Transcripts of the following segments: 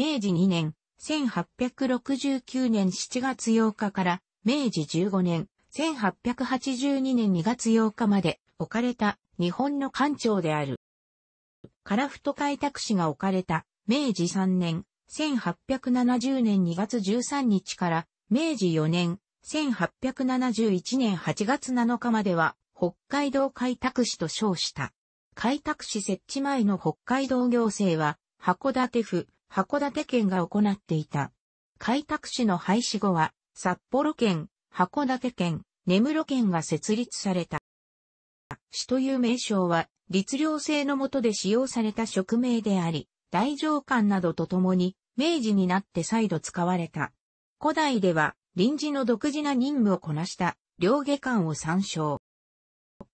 明治2年、1869年7月8日から明治15年、1882年2月8日まで置かれた日本の官庁である。カラフト開拓使が置かれた明治3年、1870年2月13日から明治4年、1871年8月7日までは北海道開拓使と称した。開拓使設置前の北海道行政は函館府、函館県が行っていた。開拓市の廃止後は、札幌県、函館県、根室県が設立された。市という名称は、律令制の下で使用された職名であり、大上官などとともに、明治になって再度使われた。古代では、臨時の独自な任務をこなした、両下官を参照。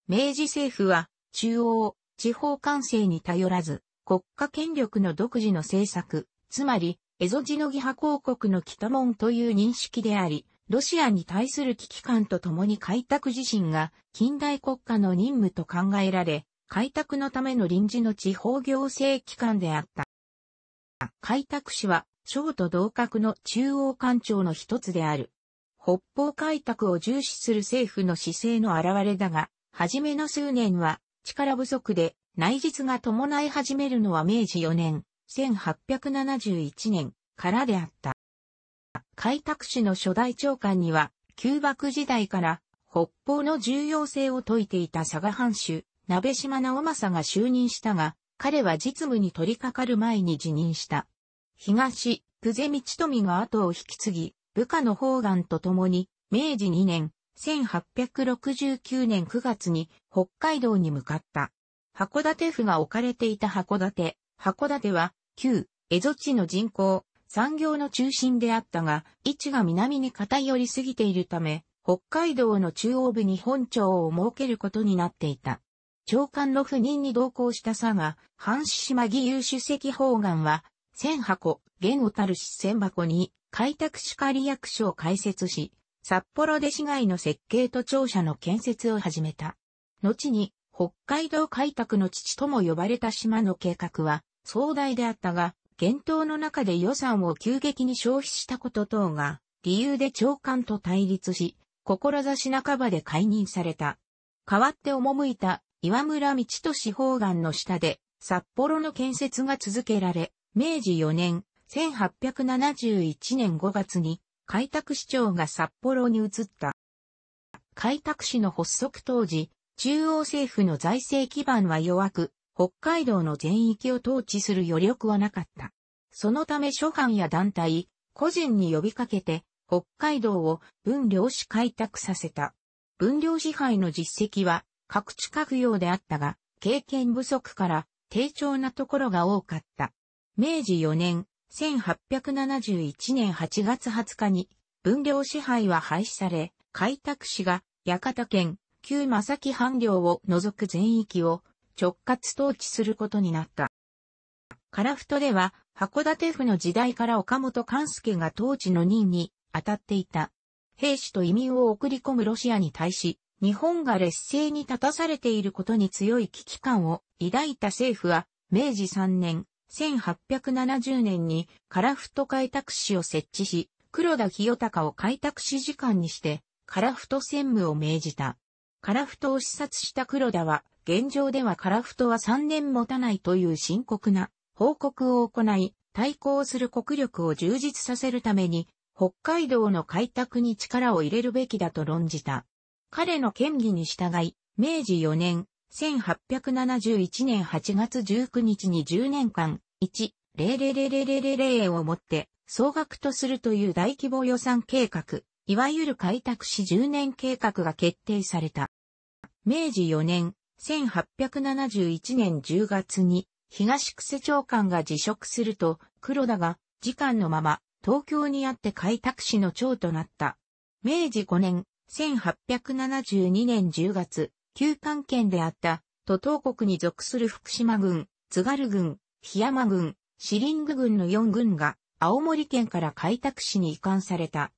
明治政府は、中央、地方官制に頼らず、国家権力の独自の政策、つまり、エゾジノギ派公国の北門という認識であり、ロシアに対する危機感とともに開拓自身が近代国家の任務と考えられ、開拓のための臨時の地方行政機関であった。開拓氏は、省と同格の中央官庁の一つである。北方開拓を重視する政府の姿勢の表れだが、はじめの数年は力不足で内実が伴い始めるのは明治4年、1871年からであった。開拓使の初代長官には、旧幕時代から北方の重要性を説いていた佐賀藩主、鍋島直政が就任したが、彼は実務に取り掛かる前に辞任した。東、久世道富が後を引き継ぎ、部下の方眼と共に、明治2年、1869年9月に北海道に向かった。函館府が置かれていた函館。函館は、旧、江戸地の人口、産業の中心であったが、位置が南に偏りすぎているため、北海道の中央部に本庁を設けることになっていた。長官の不任に同行した佐賀、藩士島義勇主席方眼は、千箱、元をたるし千箱に、開拓アクシ役所を開設し、札幌で市街の設計と庁舎の建設を始めた。後に、北海道開拓の父とも呼ばれた島の計画は壮大であったが、検討の中で予算を急激に消費したこと等が、理由で長官と対立し、志半ばで解任された。代わって赴いた岩村道四方岩の下で、札幌の建設が続けられ、明治4年、1871年5月に、開拓市長が札幌に移った。開拓市の発足当時、中央政府の財政基盤は弱く、北海道の全域を統治する余力はなかった。そのため諸藩や団体、個人に呼びかけて、北海道を分領し開拓させた。分領支配の実績は各地各用であったが、経験不足から低調なところが多かった。明治4年、1871年8月20日に、分領支配は廃止され、開拓使が、館県、旧正木藩領を除く全域を直轄統治することになった。フ太では、函館府の時代から岡本勘助が統治の任に当たっていた。兵士と移民を送り込むロシアに対し、日本が劣勢に立たされていることに強い危機感を抱いた政府は、明治3年、1870年にフ太開拓使を設置し、黒田清隆を開拓使時間にして、フ太専務を命じた。樺太を視察した黒田は、現状では樺太は3年持たないという深刻な報告を行い、対抗する国力を充実させるために、北海道の開拓に力を入れるべきだと論じた。彼の権威に従い、明治4年、1871年8月19日に10年間、1、0000000をもって、総額とするという大規模予算計画、いわゆる開拓史10年計画が決定された。明治4年、1871年10月に、東久世長官が辞職すると、黒田が、時間のまま、東京にあって開拓市の長となった。明治5年、1872年10月、旧関県であった、都東国に属する福島軍、津軽軍、檜山軍、シリング軍の4軍が、青森県から開拓市に移管された。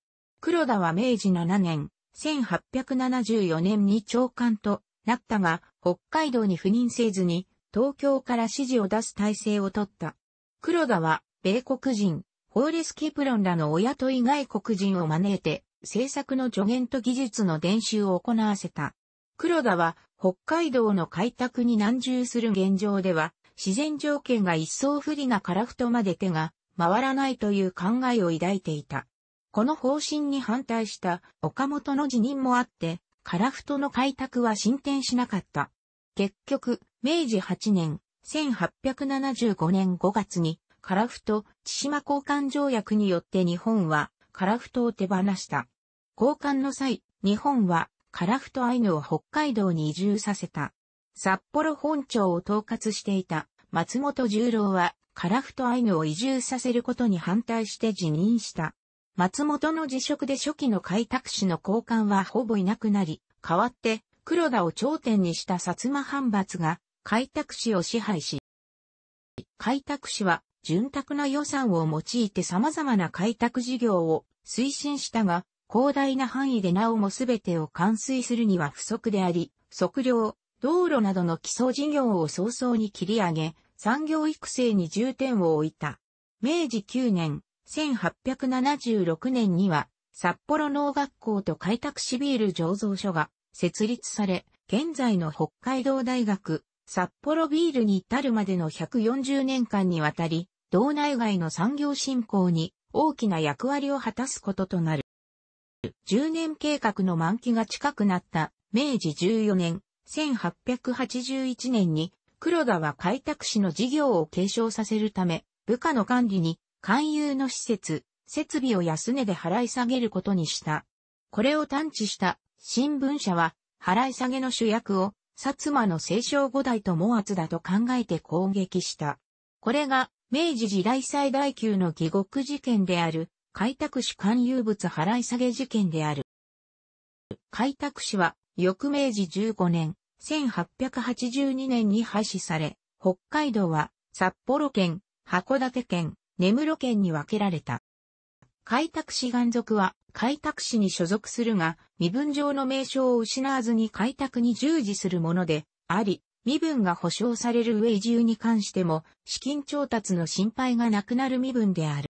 黒田は明治7年、1874年に長官となったが、北海道に赴任せずに、東京から指示を出す体制をとった。黒田は、米国人、ホーレス・キプロンらの親とい外国人を招いて、政策の助言と技術の伝習を行わせた。黒田は、北海道の開拓に難重する現状では、自然条件が一層不利な樺太まで手が回らないという考えを抱いていた。この方針に反対した岡本の辞任もあって、樺太の開拓は進展しなかった。結局、明治8年、1875年5月に、樺太、千島交換条約によって日本は、樺太を手放した。交換の際、日本は、樺太アイヌを北海道に移住させた。札幌本町を統括していた松本十郎は、樺太アイヌを移住させることに反対して辞任した。松本の辞職で初期の開拓使の交換はほぼいなくなり、代わって黒田を頂点にした薩摩藩閥が開拓使を支配し、開拓使は潤沢な予算を用いて様々な開拓事業を推進したが、広大な範囲でなおも全てを完遂するには不足であり、測量、道路などの基礎事業を早々に切り上げ、産業育成に重点を置いた。明治9年、1876年には、札幌農学校と開拓シビール醸造所が設立され、現在の北海道大学、札幌ビールに至るまでの140年間にわたり、道内外の産業振興に大きな役割を果たすこととなる。10年計画の満期が近くなった明治14年、1881年に黒田は開拓市の事業を継承させるため、部下の管理に勧誘の施設、設備を安値で払い下げることにした。これを探知した新聞社は、払い下げの主役を、薩摩の清少五代と毛圧だと考えて攻撃した。これが、明治時代最大級の疑獄事件である、開拓史勧誘物払い下げ事件である。開拓史は、翌明治15年、1882年に廃止され、北海道は、札幌県、函館県、根室県に分けられた。開拓使岩族は開拓使に所属するが、身分上の名称を失わずに開拓に従事するものであり、身分が保障される上移住に関しても、資金調達の心配がなくなる身分である。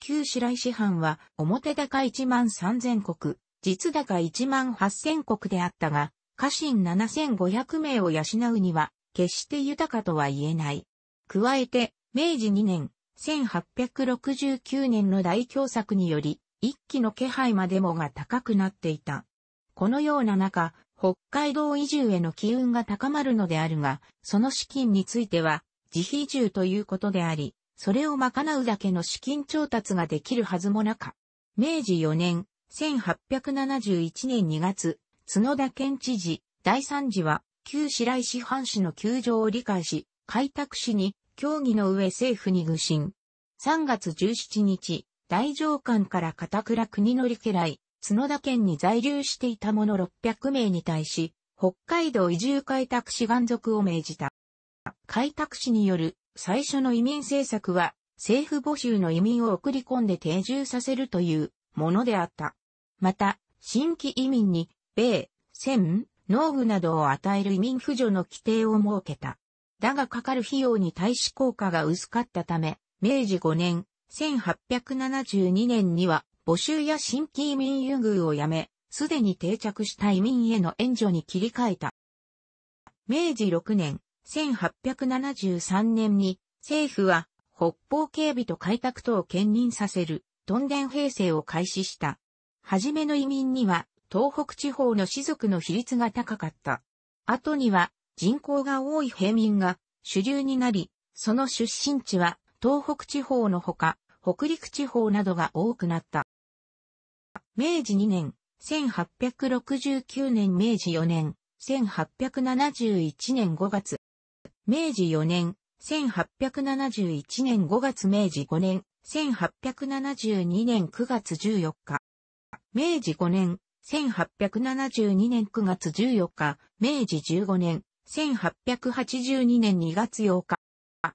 旧白石藩は、表高1万3000国、実高1万8000国であったが、家臣7500名を養うには、決して豊かとは言えない。加えて、明治2年、1869年の大凶作により、一気の気配までもが高くなっていた。このような中、北海道移住への機運が高まるのであるが、その資金については、自費移住ということであり、それを賄うだけの資金調達ができるはずもなか。明治4年、1871年2月、角田県知事、第三次は、旧白石藩市の窮状を理解し、開拓しに協議の上政府に愚信。3月17日、大上官から片倉国の利家来、角田県に在留していた者600名に対し、北海道移住開拓士願族を命じた。開拓士による最初の移民政策は、政府募集の移民を送り込んで定住させるというものであった。また、新規移民に、米、戦、農具などを与える移民扶助の規定を設けた。だがかかる費用に対し効果が薄かったため、明治5年、1872年には募集や新規移民優遇をやめ、すでに定着した移民への援助に切り替えた。明治6年、1873年に政府は北方警備と開拓等を兼任させる屯田平成を開始した。はじめの移民には東北地方の士族の比率が高かった。後には人口が多い平民が主流になり、その出身地は東北地方のほか、北陸地方などが多くなった。明治2年、1869年明治4年、1871年5月。明治4年、1871年5月明治5年、1872年9月14日。明治5年、1872年9月14日、明治15年、1882年2月8日、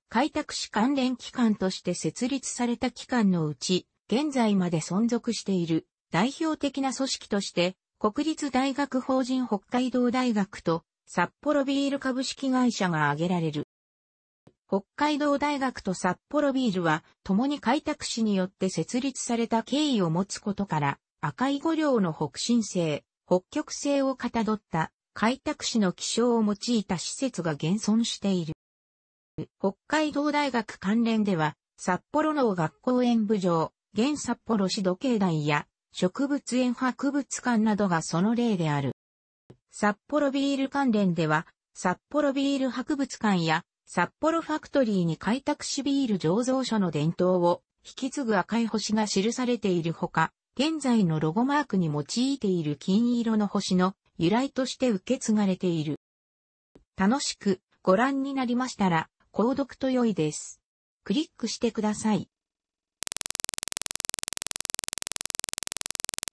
開拓史関連機関として設立された機関のうち、現在まで存続している代表的な組織として、国立大学法人北海道大学と札幌ビール株式会社が挙げられる。北海道大学と札幌ビールは共に開拓史によって設立された経緯を持つことから赤い五両の北進性、北極性をかたどった開拓史の気象を用いた施設が現存している。北海道大学関連では、札幌の学校演舞場、現札幌市時計台や植物園博物館などがその例である。札幌ビール関連では、札幌ビール博物館や札幌ファクトリーに開拓史ビール醸造所の伝統を引き継ぐ赤い星が記されているほか、現在のロゴマークに用いている金色の星の由来として受け継がれている。楽しくご覧になりましたら、購読と良いです。クリックしてください。